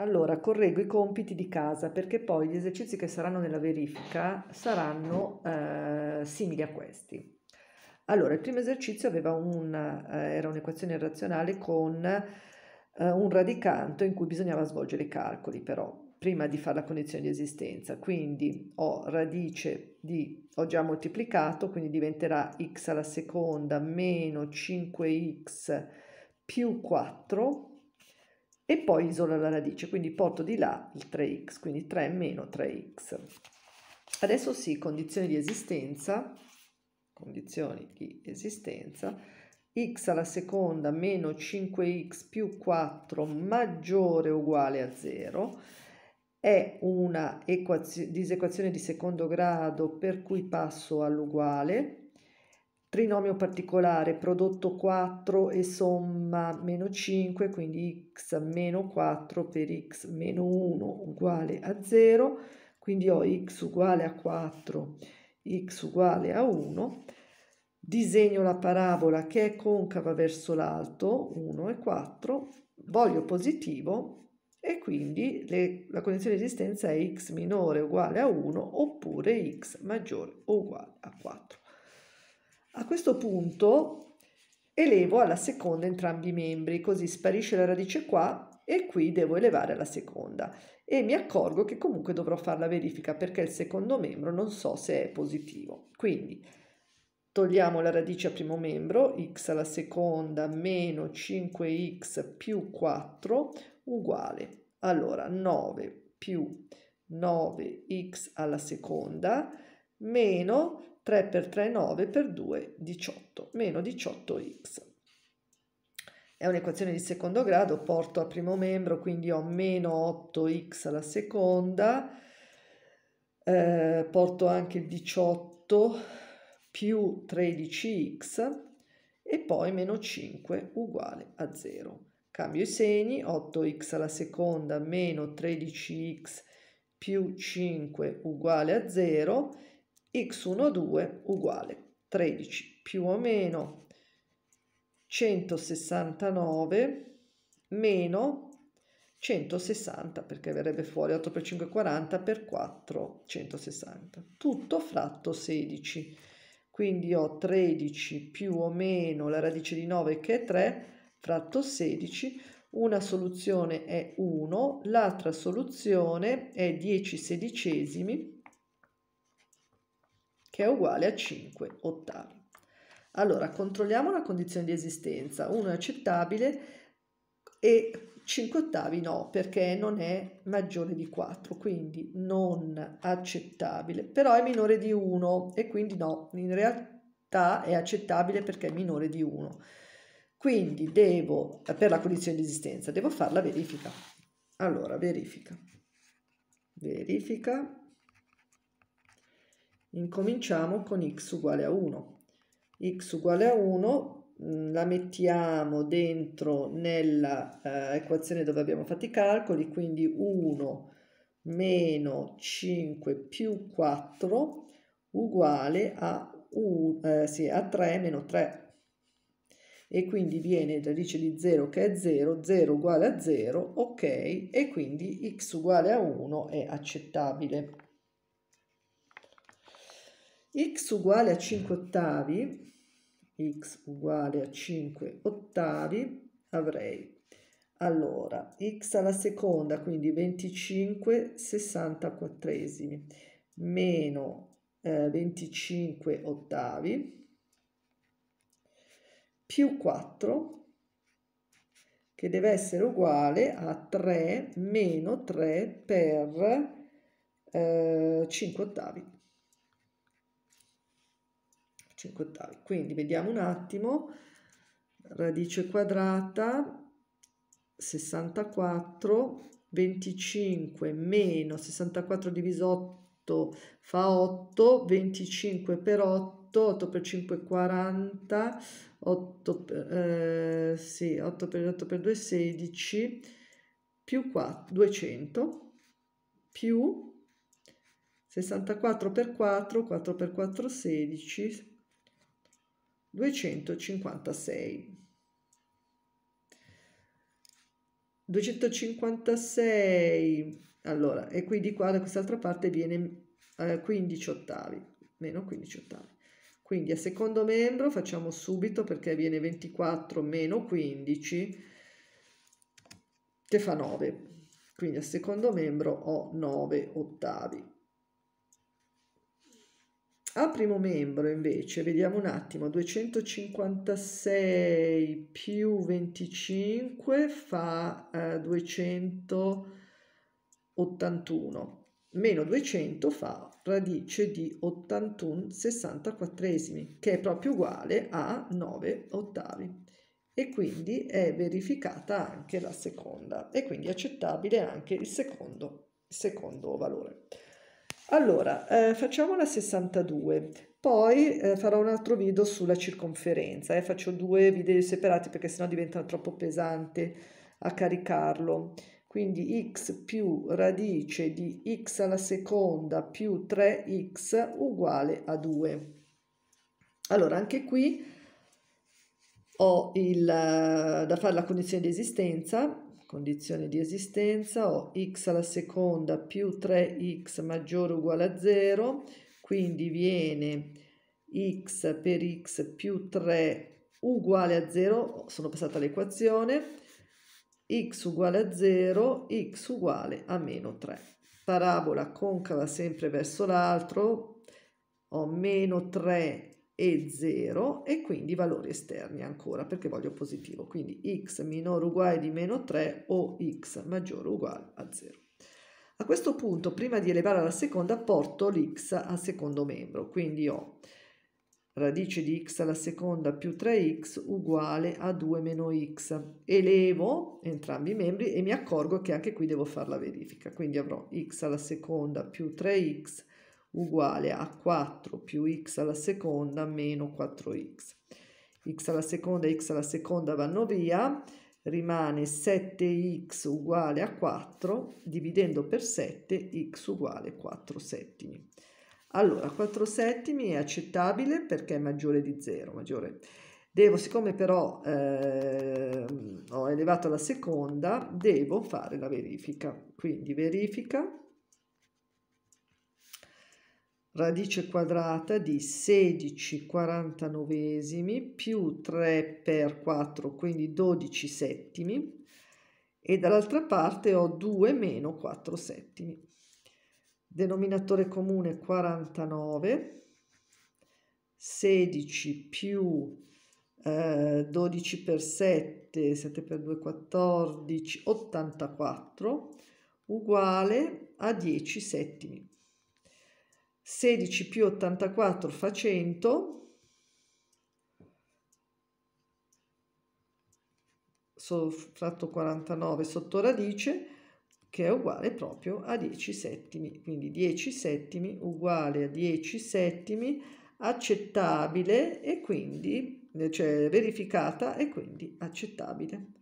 Allora, correggo i compiti di casa perché poi gli esercizi che saranno nella verifica saranno eh, simili a questi. Allora, il primo esercizio una, eh, era un'equazione razionale con eh, un radicanto in cui bisognava svolgere i calcoli però prima di fare la condizione di esistenza. Quindi ho radice di, ho già moltiplicato, quindi diventerà x alla seconda meno 5x più 4 e poi isola la radice, quindi porto di là il 3x, quindi 3 meno 3x. Adesso sì, condizioni di esistenza, condizioni di esistenza, x alla seconda meno 5x più 4 maggiore o uguale a 0, è una disequazione di secondo grado per cui passo all'uguale, trinomio particolare prodotto 4 e somma meno 5, quindi x meno 4 per x meno 1 uguale a 0, quindi ho x uguale a 4, x uguale a 1, disegno la parabola che è concava verso l'alto, 1 e 4, voglio positivo e quindi le, la condizione di esistenza è x minore uguale a 1 oppure x maggiore o uguale a 4. A questo punto elevo alla seconda entrambi i membri, così sparisce la radice qua e qui devo elevare la seconda e mi accorgo che comunque dovrò fare la verifica perché il secondo membro non so se è positivo. Quindi togliamo la radice a primo membro, x alla seconda meno 5x più 4 uguale. Allora 9 più 9x alla seconda meno 3 per 3 è 9 per 2 18 meno 18x. È un'equazione di secondo grado, porto al primo membro, quindi ho meno 8x alla seconda, eh, porto anche il 18 più 13x e poi meno 5 uguale a 0. Cambio i segni, 8x alla seconda meno 13x più 5 uguale a 0 x12 uguale 13 più o meno 169 meno 160 perché verrebbe fuori 8 per 5 40 per 4 160 tutto fratto 16 quindi ho 13 più o meno la radice di 9 che è 3 fratto 16 una soluzione è 1 l'altra soluzione è 10 sedicesimi che è uguale a 5 ottavi. Allora, controlliamo la condizione di esistenza. 1 è accettabile e 5 ottavi no, perché non è maggiore di 4, quindi non accettabile, però è minore di 1 e quindi no, in realtà è accettabile perché è minore di 1. Quindi devo, per la condizione di esistenza, devo fare la verifica. Allora, verifica. Verifica Incominciamo con x uguale a 1. x uguale a 1 mm, la mettiamo dentro nell'equazione eh, dove abbiamo fatto i calcoli, quindi 1 meno 5 più 4 uguale a, 1, eh, sì, a 3 meno 3 e quindi viene radice di 0 che è 0, 0 uguale a 0, ok, e quindi x uguale a 1 è accettabile x uguale a 5 ottavi, x uguale a 5 ottavi, avrei allora x alla seconda, quindi 25 64esimi, meno eh, 25 ottavi, più 4, che deve essere uguale a 3 meno 3 per eh, 5 ottavi. 5 ottavi. Quindi vediamo un attimo, radice quadrata 64, 25 meno 64 diviso 8 fa 8, 25 per 8 8, per 5 è 40, 8 per, eh, sì, 8 per 8 per 2 è 16, più 4, 200, più 64 per 4, 4 per 4 16, 256. 256, allora, e qui di qua da quest'altra parte viene eh, 15 ottavi, meno 15 ottavi. Quindi a secondo membro facciamo subito perché viene 24 meno 15 che fa 9. Quindi a secondo membro ho 9 ottavi a primo membro invece, vediamo un attimo, 256 più 25 fa eh, 281, meno 200 fa radice di 81 64esimi, che è proprio uguale a 9 ottavi. E quindi è verificata anche la seconda, e quindi è accettabile anche il secondo, il secondo valore. Allora, eh, facciamo la 62, poi eh, farò un altro video sulla circonferenza, eh. faccio due video separati perché sennò diventa troppo pesante a caricarlo. Quindi x più radice di x alla seconda più 3x uguale a 2. Allora, anche qui ho il, eh, da fare la condizione di esistenza, condizione di esistenza, ho x alla seconda più 3x maggiore o uguale a 0, quindi viene x per x più 3 uguale a 0, sono passata all'equazione, x uguale a 0, x uguale a meno 3. Parabola concava sempre verso l'altro, ho meno 3 e 0 e quindi valori esterni ancora perché voglio positivo, quindi x minore uguale di meno 3 o x maggiore uguale a 0. A questo punto, prima di elevare alla seconda, porto l'x al secondo membro, quindi ho radice di x alla seconda più 3x uguale a 2 meno x. Elevo entrambi i membri e mi accorgo che anche qui devo fare la verifica, quindi avrò x alla seconda più 3x uguale a 4 più x alla seconda meno 4x. x alla seconda e x alla seconda vanno via, rimane 7x uguale a 4, dividendo per 7 x uguale 4 settimi. Allora, 4 settimi è accettabile perché è maggiore di 0, maggiore. Devo, siccome però eh, ho elevato alla seconda, devo fare la verifica. Quindi verifica radice quadrata di 16 quarantanovesimi più 3 per 4, quindi 12 settimi, e dall'altra parte ho 2 meno 4 settimi. Denominatore comune 49, 16 più eh, 12 per 7, 7 per 2, 14, 84, uguale a 10 settimi. 16 più 84 fa 100, sottratto 49 sotto radice, che è uguale proprio a 10 settimi. Quindi 10 settimi uguale a 10 settimi accettabile e quindi, cioè verificata e quindi accettabile.